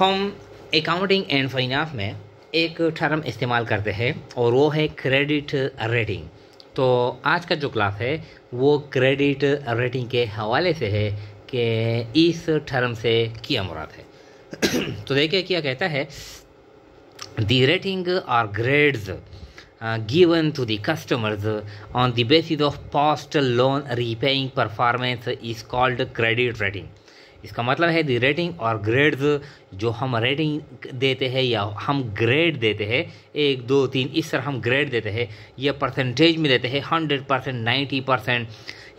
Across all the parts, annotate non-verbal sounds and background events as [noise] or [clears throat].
हम accounting and finance में एक टर्म इस्तेमाल करते हैं और वो है क्रेडिट रेटिंग तो आज का जो क्लास है वो क्रेडिट रेटिंग के हवाले से है कि इस टर्म से क्या मुराद है [clears throat] तो देखिए क्या कहता है the rating are grades given to the customers on the basis of past loan repaying performance is called credit rating इसका मतलब है दी रेटिंग और ग्रेड्स जो हम रेटिंग देते हैं या हम ग्रेड देते हैं एक दो तीन इस तरह हम ग्रेड देते हैं यह परसेंटेज में देते हैं हंड्रेड परसेंट नाइन्टी परसेंट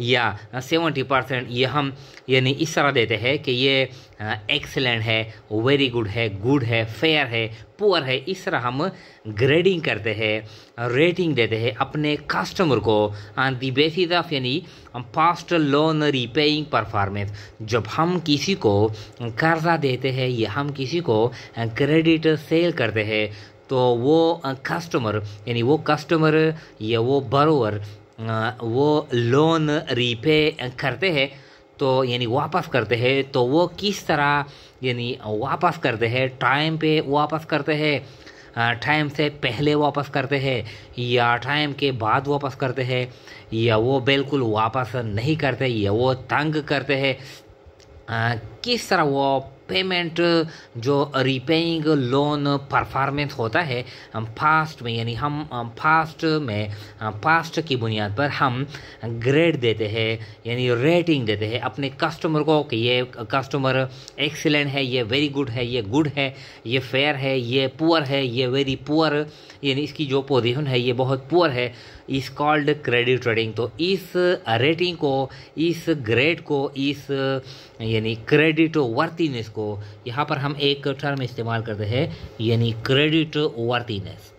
या सेवेंटी परसेंट ये हम यानी इस तरह देते हैं कि ये एक्सलेंट है वेरी गुड है गुड है फेयर है पुअर है इस तरह हम ग्रेडिंग करते हैं रेटिंग देते हैं अपने कस्टमर को ऑन दी बेसिस ऑफ यानी पास्ट लोन रिपेइंग परफॉर्मेंस जब हम किसी को कर्जा देते हैं या हम किसी को क्रेडिट सेल करते हैं तो वो कस्टमर यानी वो कस्टमर या वो बरोवर वो लोन रीपे करते हैं तो यानी वापस करते हैं तो वो किस तरह यानी वापस करते हैं टाइम पे वापस करते हैं टाइम से पहले वापस करते हैं या टाइम के बाद वापस करते हैं या वो बिल्कुल वापस नहीं करते या वो तंग करते हैं किस तरह वो पेमेंट जो रिपेइंग लोन परफॉर्मेंस होता है हम फास्ट में यानी हम फास्ट में फास्ट की बुनियाद पर हम ग्रेड देते हैं यानी रेटिंग देते हैं अपने कस्टमर को कि ये कस्टमर एक्सीलेंट है ये वेरी गुड है ये गुड है ये फेयर है ये पुअर है ये वेरी पुअर यानी इसकी जो पोजीशन है ये बहुत पुअर है इस कॉल्ड क्रेडिट ट्रेडिंग तो इस रेटिंग को इस ग्रेड को इस यानी क्रेडिट वर्थीनेस को यहाँ पर हम एक टर्म इस्तेमाल करते हैं यानी क्रेडिट वर्थीनेस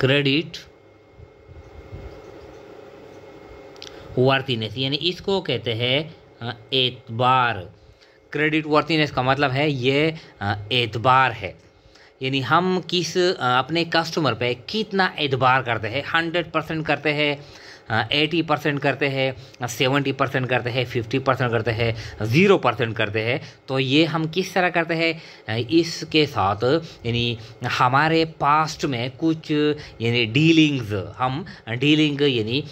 क्रेडिट वर्थीनेस यानी इसको कहते हैं एतबार क्रेडिट वर्थीनेस का मतलब है ये एतबार है यानी हम किस अपने कस्टमर पे कितना एतबार करते हैं हंड्रेड परसेंट करते हैं एटी परसेंट करते हैं सेवेंटी परसेंट करते हैं फिफ्टी परसेंट करते हैं ज़ीरो परसेंट करते हैं तो ये हम किस तरह करते हैं इसके साथ यानी हमारे पास्ट में कुछ यानी डीलिंग्स हम डीलिंग यानी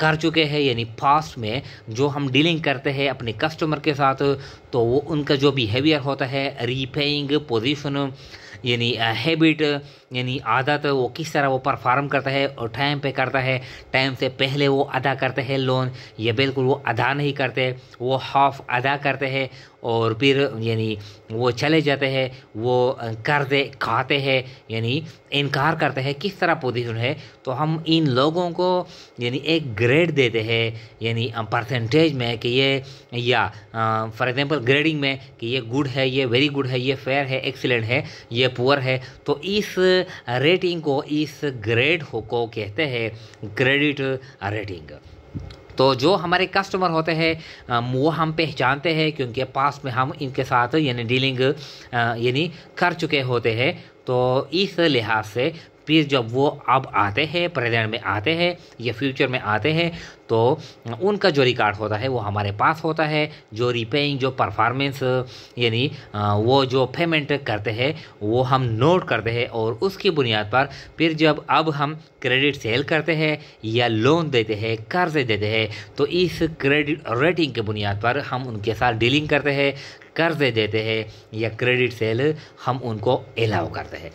कर चुके हैं यानी पास्ट में जो हम डीलिंग करते हैं अपने कस्टमर के साथ तो वो उनका जो बिहेवियर होता है रीपेइंग पोजिशन यानी हैबिट यानी आदत वो किस तरह वो परफॉर्म करता है और टाइम पे करता है टाइम से पहले वो अदा करते हैं लोन या बिल्कुल वो अदा नहीं करते वो हाफ अदा करते हैं और फिर यानी वो चले जाते हैं वो कर दे खाते हैं यानी इनकार करते हैं किस तरह पोजीशन है तो हम इन लोगों को यानी एक ग्रेड देते हैं यानी परसेंटेज में कि ये या फॉर एग्जांपल ग्रेडिंग में कि ये गुड है ये वेरी गुड है ये फेयर है एक्सीलेंट है ये पुअर है तो इस रेटिंग को इस ग्रेड को कहते हैं क्रेडिट रेटिंग तो जो हमारे कस्टमर होते हैं वो हम पहचानते हैं क्योंकि पास में हम इनके साथ यानी डीलिंग यानी कर चुके होते हैं तो इस लिहाज से फिर जब वो अब आते हैं प्रेजेंट में आते हैं या फ्यूचर में आते हैं तो उनका जो रिकॉर्ड होता है वो हमारे पास होता है जो रिपेइंग जो परफॉर्मेंस यानी वो जो पेमेंट करते हैं वो हम नोट करते हैं और उसकी बुनियाद पर फिर जब अब हम क्रेडिट सेल करते हैं या लोन देते हैं कर्ज देते हैं तो इस क्रेडिट रेटिंग के बुनियाद पर हम उनके साथ डीलिंग करते हैं कर्ज देते हैं या क्रेडिट सेल हम उनको अलाउ करते हैं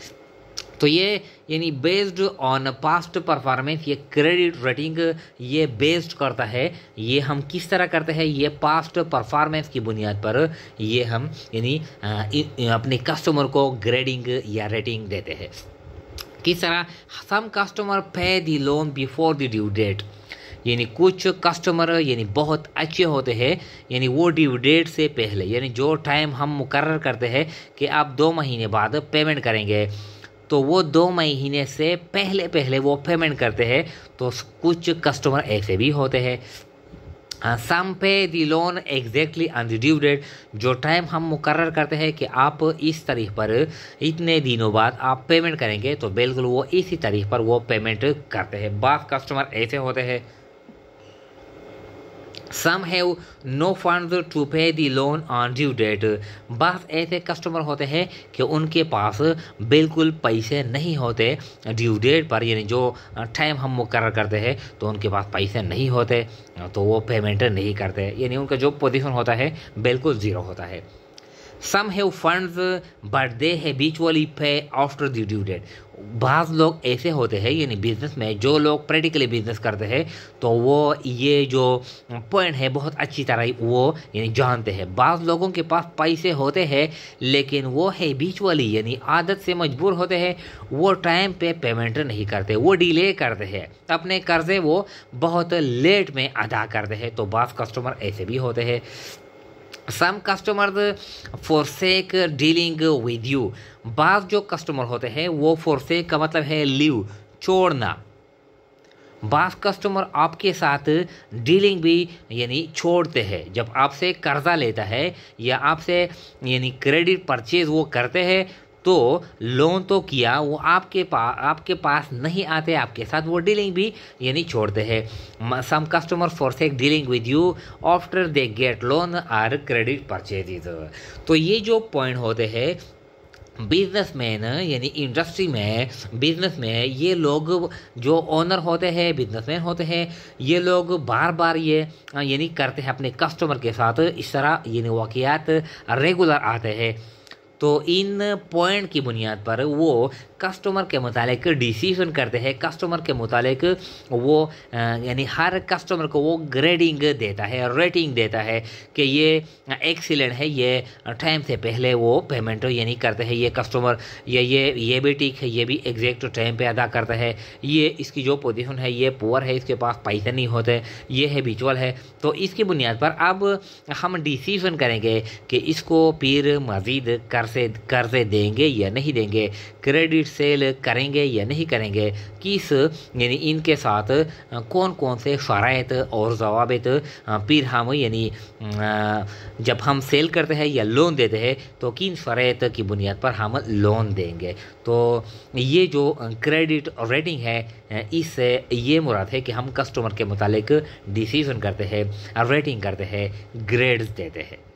तो ये यानी बेस्ड ऑन पास्ट परफॉर्मेंस ये क्रेडिट रेटिंग ये बेस्ड करता है ये हम किस तरह करते हैं ये पास्ट परफॉर्मेंस की बुनियाद पर ये हम यानी अपने कस्टमर को ग्रेडिंग या रेटिंग देते हैं किस तरह some customer pay the loan before the due date यानी कुछ कस्टमर यानी बहुत अच्छे होते हैं यानी वो ड्यू डेट से पहले यानी जो टाइम हम मुकर करते हैं कि आप दो महीने बाद पेमेंट करेंगे तो वो दो महीने से पहले पहले वो पेमेंट करते हैं तो कुछ कस्टमर ऐसे भी होते हैं हाँ, some pay the loan exactly on the due date जो टाइम हम मुकर करते हैं कि आप इस तारीख पर इतने दिनों बाद आप पेमेंट करेंगे तो बिल्कुल वो इसी तारीख पर वो पेमेंट करते हैं बाद कस्टमर ऐसे होते हैं some have no fund to pay the loan on due date बस ऐसे कस्टमर होते हैं कि उनके पास बिल्कुल पैसे नहीं होते ड्यू डेट पर यानी जो टाइम हम मुकर करते हैं तो उनके पास पैसे नहीं होते तो वो पेमेंट नहीं करते यानी उनका जो पोजीशन होता है बिल्कुल ज़ीरो होता है some have funds but they will pay after the due date बाज़ लोग ऐसे होते हैं यानी बिज़नेस में जो लोग प्रैक्टिकली बिज़नेस करते हैं तो वो ये जो पॉइंट है बहुत अच्छी तरह वो यानी जानते हैं बाज़ लोगों के पास पैसे होते हैं लेकिन वो है वाली यानी आदत से मजबूर होते हैं वो टाइम पे पेमेंट नहीं करते वो डिले करते हैं अपने कर्जे वो बहुत लेट में अदा करते हैं तो बाज़ कस्टमर ऐसे भी होते हैं some customer forsake dealing with you बाज जो कस्टमर होते हैं वो फोरसेक का मतलब है लिव छोड़ना बास कस्टमर आपके साथ डीलिंग भी यानी छोड़ते हैं जब आपसे कर्जा लेता है या आपसे यानी क्रेडिट परचेज वो करते हैं तो लोन तो किया वो आपके पास आपके पास नहीं आते आपके साथ वो डीलिंग भी यानी छोड़ते हैं some customer cease dealing with you after they get loan or credit purchases तो ये जो पॉइंट होते हैं बिजनेसमैन यानी इंडस्ट्री में बिजनेस में ये लोग जो ओनर होते हैं बिजनेसमैन होते हैं ये लोग बार बार ये यानी करते हैं अपने कस्टमर के साथ इस तरह यानी वाकियात रेगुलर आते हैं तो इन पॉइंट की बुनियाद पर वो कस्टमर के मुतालिक डिसीजन करते हैं कस्टमर के मुतालिक वो यानी हर कस्टमर को वो ग्रेडिंग देता है रेटिंग देता है कि ये एक्सीलेंट है ये टाइम से पहले वो पेमेंट यानी करते हैं ये कस्टमर या ये ये भी ठीक है ये भी एग्जैक्ट टाइम पे अदा करता है ये इसकी जो पोजीशन है ये पुअर है इसके पास पैसे नहीं होते ये है बिचुअल है तो इसकी बुनियाद पर अब हम डिसीजन करेंगे कि इसको पीर मज़ीद कर्जे कर्जे देंगे या नहीं देंगे क्रेडिट्स सेल करेंगे या नहीं करेंगे किस यानी इनके साथ कौन कौन से शरात और जवाब फिर हम यानी जब हम सेल करते हैं या लोन देते हैं तो किन शरात की बुनियाद पर हम लोन देंगे तो ये जो क्रेडिट रेटिंग है इससे ये मुराद है कि हम कस्टमर के मुतालिक डिसीज़न करते हैं रेटिंग करते हैं ग्रेड्स देते हैं